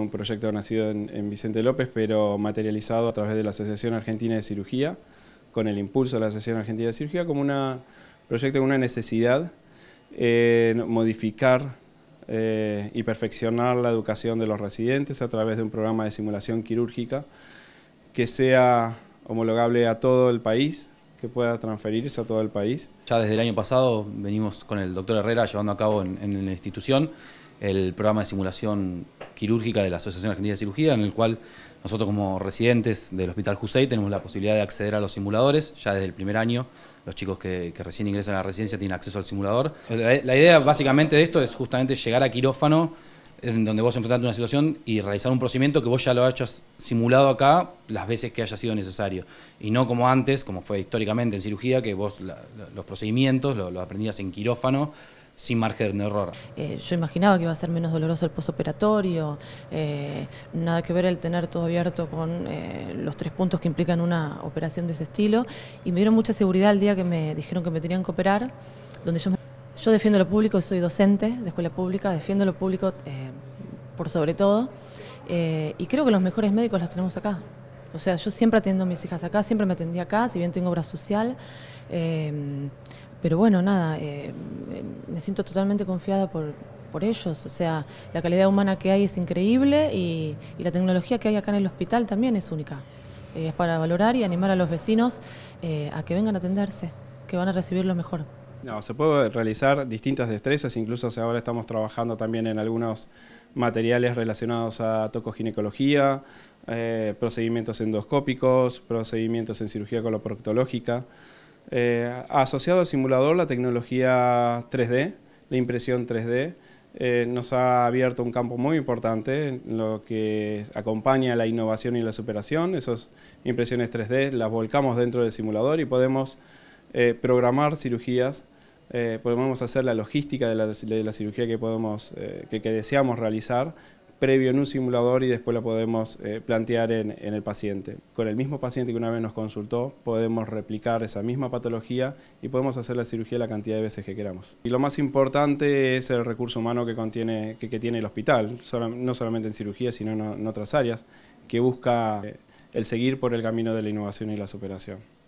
Un proyecto nacido en, Vicente López, pero materializado a través de la Asociación Argentina de Cirugía, con el impulso de la Asociación Argentina de Cirugía, como un proyecto, de una necesidad, eh, modificar y perfeccionar la educación de los residentes a través de un programa de simulación quirúrgica que sea homologable a todo el país, que pueda transferirse a todo el país. Ya desde el año pasado venimos con el doctor Herrera llevando a cabo en, en la institución el programa de simulación quirúrgica de la Asociación Argentina de Cirugía, en el cual nosotros como residentes del Hospital Jusey tenemos la posibilidad de acceder a los simuladores ya desde el primer año. Los chicos que, recién ingresan a la residencia tienen acceso al simulador. La, idea básicamente de esto es justamente llegar a quirófano en donde vos enfrentaste una situación y realizar un procedimiento que vos ya lo hayas simulado acá las veces que haya sido necesario. Y no como antes, como fue históricamente en cirugía, que vos los procedimientos los aprendías en quirófano sin margen de error. Eh, yo imaginaba que iba a ser menos doloroso el postoperatorio... Eh, nada que ver el tener todo abierto con eh, los tres puntos que implican una operación de ese estilo, y me dieron mucha seguridad el día que me dijeron que me tenían que operar, donde yo, yo defiendo lo público, soy docente de escuela pública, defiendo lo público por sobre todo, y creo que los mejores médicos los tenemos acá. O sea, yo siempre atiendo a mis hijas acá, siempre me atendí acá, si bien tengo obra social. pero bueno, nada, me siento totalmente confiada por, por ellos. O sea, la calidad humana que hay es increíble y, la tecnología que hay acá en el hospital también es única. Eh, es para valorar y animar a los vecinos eh, a que vengan a atenderse, que van a recibir lo mejor. No, se puede realizar distintas destrezas, incluso ahora estamos trabajando también en algunos materiales relacionados a tocoginecología, eh, procedimientos endoscópicos, procedimientos en cirugía coloproctológica. Eh, asociado al simulador, la tecnología 3D, la impresión 3D, eh, nos ha abierto un campo muy importante en lo que acompaña la innovación y la superación. Esas impresiones 3D las volcamos dentro del simulador y podemos eh, programar cirugías, podemos hacer la logística de la, cirugía que, podemos, que deseamos realizar previo en un simulador y después la podemos eh, plantear en, el paciente. Con el mismo paciente que una vez nos consultó, podemos replicar esa misma patología y podemos hacer la cirugía la cantidad de veces que queramos. Y lo más importante es el recurso humano que, que, tiene el hospital, no solamente en cirugía, sino en, otras áreas, que busca eh, el seguir por el camino de la innovación y la superación.